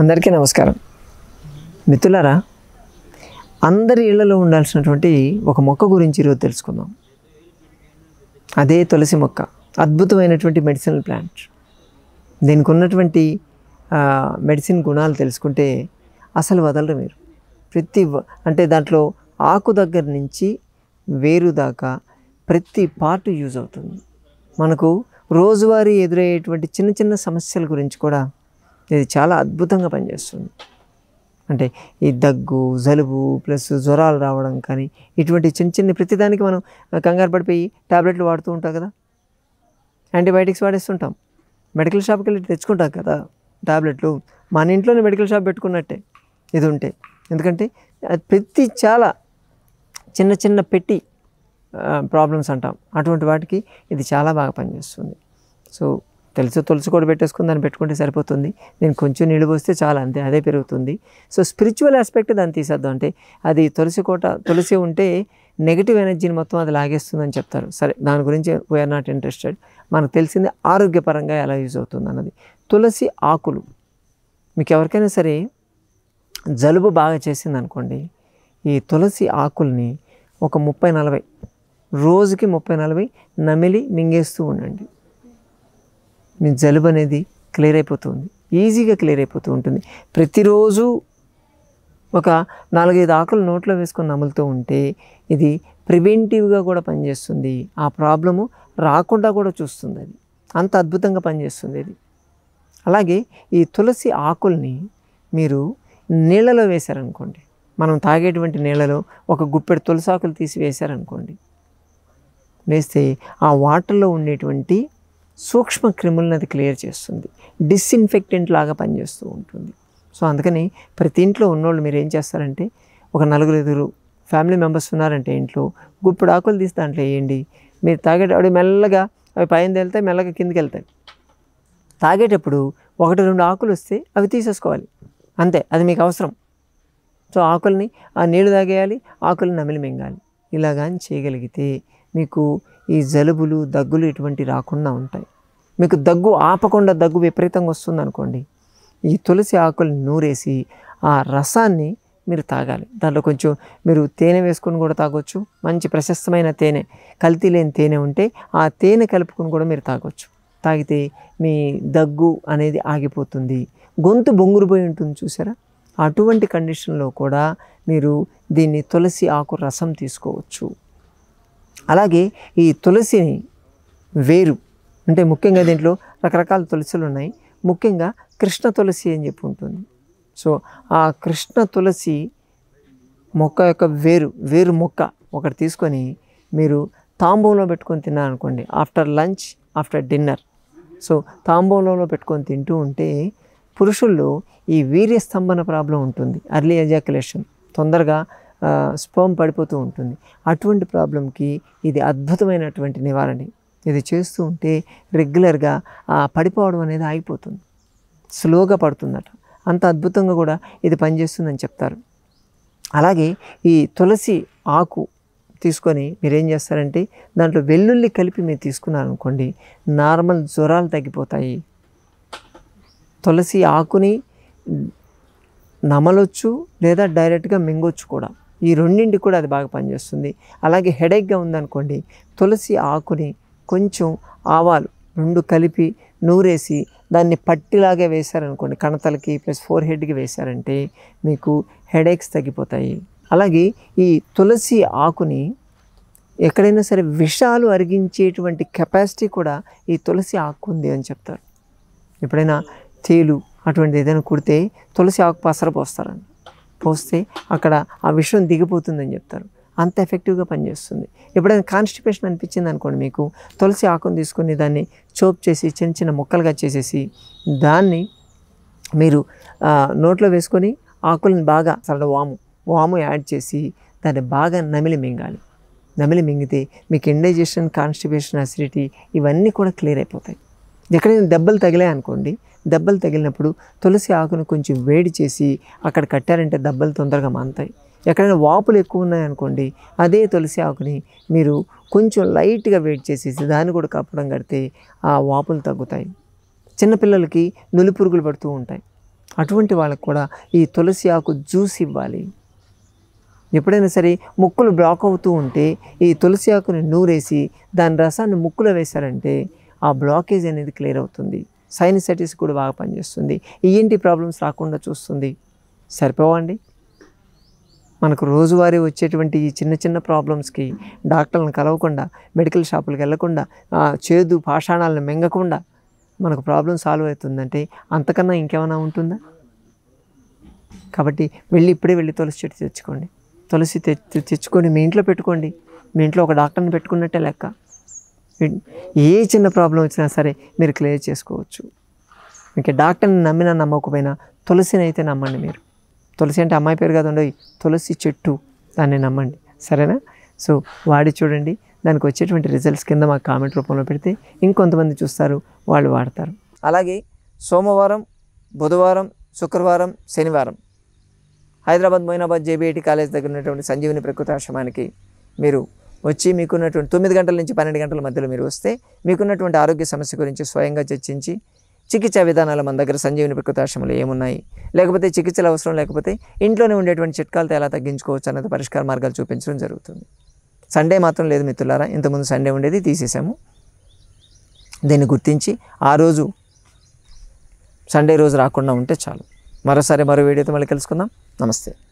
అందరికీ నమస్కారం మిత్రులారా అందరి ఇళ్లలో ఉండాల్సినటువంటి ఒక మొక్క గురించి ఈరోజు తెలుసుకుందాం అదే తులసి మొక్క అద్భుతమైనటువంటి మెడిసినల్ ప్లాంట్ దీనికి ఉన్నటువంటి మెడిసిన్ గుణాలు తెలుసుకుంటే అసలు వదలరు మీరు ప్రతి అంటే దాంట్లో ఆకు దగ్గర నుంచి వేరు దాకా ప్రతి పార్ట్ యూజ్ అవుతుంది మనకు రోజువారీ ఎదురయ్యేటువంటి చిన్న చిన్న సమస్యల గురించి కూడా ఇది చాలా అద్భుతంగా పనిచేస్తుంది అంటే ఈ దగ్గు జలుబు ప్లస్ జ్వరాలు రావడం కానీ ఇటువంటి చిన్న చిన్న ప్రతిదానికి మనం కంగారు పడిపోయి ట్యాబ్లెట్లు వాడుతూ ఉంటాం కదా యాంటీబయాటిక్స్ వాడేస్తుంటాం మెడికల్ షాప్కి వెళ్ళి తెచ్చుకుంటాం కదా ట్యాబ్లెట్లు మన ఇంట్లోనే మెడికల్ షాప్ పెట్టుకున్నట్టే ఇది ఉంటే ఎందుకంటే ప్రతి చాలా చిన్న చిన్న పెట్టి ప్రాబ్లమ్స్ అంటాం అటువంటి వాటికి ఇది చాలా బాగా పనిచేస్తుంది సో తెలుసు తులసి కూడా పెట్టేసుకుని దాన్ని పెట్టుకుంటే సరిపోతుంది నేను కొంచెం నీళ్ళు పోస్తే చాలా అంతే అదే పెరుగుతుంది సో స్పిరిచువల్ ఆస్పెక్ట్ దాన్ని తీసేద్దాం అంటే అది తులసి కోట తులసి ఉంటే నెగిటివ్ ఎనర్జీని మొత్తం అది లాగేస్తుందని చెప్తారు సరే దాని గురించి వీఆర్ నాట్ ఇంట్రెస్టెడ్ మనకు తెలిసింది ఆరోగ్యపరంగా ఎలా యూజ్ అవుతుంది అన్నది తులసి ఆకులు మీకు ఎవరికైనా సరే జలుబు బాగా చేసింది అనుకోండి ఈ తులసి ఆకుల్ని ఒక ముప్పై నలభై రోజుకి ముప్పై నలభై నమిలి మింగేస్తూ ఉండండి మీ జలుబు అనేది క్లియర్ అయిపోతుంది ఈజీగా క్లియర్ అయిపోతూ ఉంటుంది ప్రతిరోజు ఒక నాలుగైదు ఆకులు నోట్లో వేసుకొని నములుతూ ఉంటే ఇది ప్రివెంటివ్గా కూడా పనిచేస్తుంది ఆ ప్రాబ్లము రాకుండా కూడా చూస్తుంది అది అంత అద్భుతంగా పనిచేస్తుంది అది అలాగే ఈ తులసి ఆకుల్ని మీరు నీళ్ళలో వేశారనుకోండి మనం తాగేటువంటి నీళ్ళలో ఒక గుప్పెడు తులసి ఆకులు తీసి వేశారనుకోండి వేస్తే ఆ వాటర్లో ఉండేటువంటి సూక్ష్మ క్రిములను అది క్లియర్ చేస్తుంది డిస్ఇన్ఫెక్టెంట్ లాగా పనిచేస్తూ ఉంటుంది సో అందుకని ప్రతి ఇంట్లో ఉన్నోళ్ళు మీరు ఏం చేస్తారంటే ఒక నలుగురు ఎదురు ఫ్యామిలీ మెంబర్స్ ఉన్నారంటే ఇంట్లో గుప్పుడు ఆకులు తీసి దాంట్లో వేయండి మీరు తాగేటప్పుడు మెల్లగా అవి పైన తేలితే మెల్లగా కిందికి వెళ్తాయి తాగేటప్పుడు ఒకటి రెండు ఆకులు వస్తే అవి తీసేసుకోవాలి అంతే అది మీకు అవసరం సో ఆకుల్ని ఆ నీళ్లు తాగేయాలి ఆకుల్ని నమిలి మింగాలి ఇలాగా చేయగలిగితే మీకు ఈ జలుబులు దగ్గులు ఇటువంటి రాకుండా ఉంటాయి మీకు దగ్గు ఆపకుండా దగ్గు విపరీతంగా వస్తుంది అనుకోండి ఈ తులసి ఆకులు నూరేసి ఆ రసాన్ని మీరు తాగాలి దాంట్లో కొంచెం మీరు తేనె వేసుకొని కూడా తాగొచ్చు మంచి ప్రశస్తమైన తేనె కల్తీ లేని తేనె ఉంటే ఆ తేనె కలుపుకొని కూడా మీరు తాగొచ్చు తాగితే మీ దగ్గు అనేది ఆగిపోతుంది గొంతు బొంగురుపోయి ఉంటుంది చూసారా అటువంటి కండిషన్లో కూడా మీరు దీన్ని తులసి ఆకు రసం తీసుకోవచ్చు అలాగే ఈ తులసిని వేరు అంటే ముఖ్యంగా దీంట్లో రకరకాల తులసిలు ఉన్నాయి ముఖ్యంగా కృష్ణ తులసి అని చెప్పి ఉంటుంది సో ఆ కృష్ణ తులసి మొక్క యొక్క వేరు వేరు మొక్క ఒకటి తీసుకొని మీరు తాంబూలంలో పెట్టుకొని తిన్నారనుకోండి after lunch after dinner so తాంబూలంలో పెట్టుకొని తింటూ ఉంటే పురుషుల్లో ఈ వీర్యస్తంభన ప్రాబ్లం ఉంటుంది అర్లీ ఎజాక్యులేషన్ తొందరగా స్పోమ్ పడిపోతూ ఉంటుంది అటువంటి ప్రాబ్లంకి ఇది అద్భుతమైనటువంటి నివారణ ఇది చేస్తూ ఉంటే రెగ్యులర్గా పడిపోవడం అనేది ఆగిపోతుంది స్లోగా పడుతుందట అంత అద్భుతంగా కూడా ఇది పనిచేస్తుందని చెప్తారు అలాగే ఈ తులసి ఆకు తీసుకొని మీరేం చేస్తారంటే దాంట్లో వెల్లుల్లి కలిపి మీరు తీసుకున్నారనుకోండి నార్మల్ జ్వరాలు తగ్గిపోతాయి తులసి ఆకుని నమలొచ్చు లేదా డైరెక్ట్గా మింగొచ్చు కూడా ఈ రెండింటి కూడా అది బాగా పనిచేస్తుంది అలాగే హెడేక్గా ఉందనుకోండి తులసి ఆకుని కొంచెం ఆవాలు రెండు కలిపి నూరేసి దాన్ని పట్టిలాగా వేశారనుకోండి కణతలకి ప్లస్ ఫోర్ హెడ్కి వేశారంటే మీకు హెడేక్స్ తగ్గిపోతాయి అలాగే ఈ తులసి ఆకుని ఎక్కడైనా సరే విషాలు అరిగించేటువంటి కెపాసిటీ కూడా ఈ తులసి ఆకు ఉంది అని చెప్తారు ఎప్పుడైనా తేలు అటువంటిది ఏదైనా కుడితే తులసి ఆకు పసర పోస్తే అక్కడ ఆ విషయం దిగిపోతుందని చెప్తారు అంత ఎఫెక్టివ్గా పనిచేస్తుంది ఎప్పుడైనా కాన్స్టిపేషన్ అనిపించింది అనుకోండి మీకు తులసి ఆకును తీసుకొని దాన్ని చోప్ చేసి చిన్న చిన్న ముక్కలుగా చేసేసి దాన్ని మీరు నోట్లో వేసుకొని ఆకులను బాగా సరళ వాము వాము యాడ్ చేసి దాన్ని బాగా నమిలి మింగాలి నమిలి మింగితే మీకు ఇండైజెషన్ కాన్స్టిపేషన్ అసిడిటీ ఇవన్నీ కూడా క్లియర్ అయిపోతాయి ఎక్కడైనా దెబ్బలు తగిలాయి అనుకోండి దెబ్బలు తగిలినప్పుడు తులసి ఆకును కొంచెం వేడి చేసి అక్కడ కట్టారంటే దెబ్బలు తొందరగా మంతాయి ఎక్కడైనా వాపులు ఎక్కువ ఉన్నాయనుకోండి అదే తులసి ఆకుని మీరు కొంచెం లైట్గా వేడి చేసేసి దాన్ని కూడా కప్పడం కడితే ఆ వాపులు తగ్గుతాయి చిన్నపిల్లలకి నులిపురుగులు పడుతూ ఉంటాయి అటువంటి వాళ్ళకు కూడా ఈ తులసి ఆకు జ్యూస్ ఇవ్వాలి ఎప్పుడైనా సరే ముక్కులు బ్లాక్ అవుతూ ఉంటే ఈ తులసి ఆకుని నూరేసి దాని రసాన్ని ముక్కులో వేశారంటే ఆ బ్లాకేజ్ అనేది క్లియర్ అవుతుంది సైనిసైటిస్ కూడా బాగా పనిచేస్తుంది ఈఎన్టీ ప్రాబ్లమ్స్ రాకుండా చూస్తుంది సరిపోవండి మనకు రోజువారీ వచ్చేటువంటి ఈ చిన్న చిన్న ప్రాబ్లమ్స్కి డాక్టర్లను కలవకుండా మెడికల్ షాపులకు వెళ్లకుండా చేదు పాషాణాలను మింగకుండా మనకు ప్రాబ్లం సాల్వ్ అవుతుందంటే అంతకన్నా ఇంకేమైనా ఉంటుందా కాబట్టి వెళ్ళి ఇప్పుడే వెళ్ళి తులసి చెట్టు తెచ్చుకోండి తులసి తెచ్చుకొని మీ ఇంట్లో పెట్టుకోండి మీ ఇంట్లో ఒక డాక్టర్ని పెట్టుకున్నట్టే లెక్క ఏ చిన్న ప్రాబ్లం వచ్చినా సరే మీరు క్లియర్ చేసుకోవచ్చు ఇంకా డాక్టర్ని నమ్మినా నమ్మకపోయినా తులసిని అయితే నమ్మండి మీరు తులసి అంటే అమ్మాయి పేరు కాదు ఉండవు తులసి చెట్టు దాన్ని నమ్మండి సరేనా సో వాడి చూడండి దానికి వచ్చేటువంటి రిజల్ట్స్ కింద మాకు కామెంట్ రూపంలో పెడితే ఇంకొంతమంది చూస్తారు వాళ్ళు వాడతారు అలాగే సోమవారం బుధవారం శుక్రవారం శనివారం హైదరాబాద్ మొయినాబాద్ జేబీఐటి కాలేజ్ దగ్గర ఉన్నటువంటి సంజీవిని ప్రకృతి ఆశ్రమానికి మీరు వచ్చి మీకున్నటువంటి తొమ్మిది గంటల నుంచి పన్నెండు గంటల మధ్యలో మీరు వస్తే మీకున్నటువంటి ఆరోగ్య సమస్య గురించి స్వయంగా చర్చించి చికిత్సా విధానాలు మన దగ్గర సంజీవని ప్రకృతాశ్రమలు ఏమున్నాయి లేకపోతే చికిత్సలు అవసరం లేకపోతే ఇంట్లోనే ఉండేటువంటి చిట్కాలతో ఎలా తగ్గించుకోవచ్చు అన్నది పరిష్కార మార్గాలు చూపించడం జరుగుతుంది సండే మాత్రం లేదు మిత్రులారా ఇంతకుముందు సండే ఉండేది తీసేసాము దీన్ని గుర్తించి ఆ రోజు సండే రోజు రాకుండా ఉంటే చాలు మరోసారి మరో వీడియోతో మళ్ళీ కలుసుకుందాం నమస్తే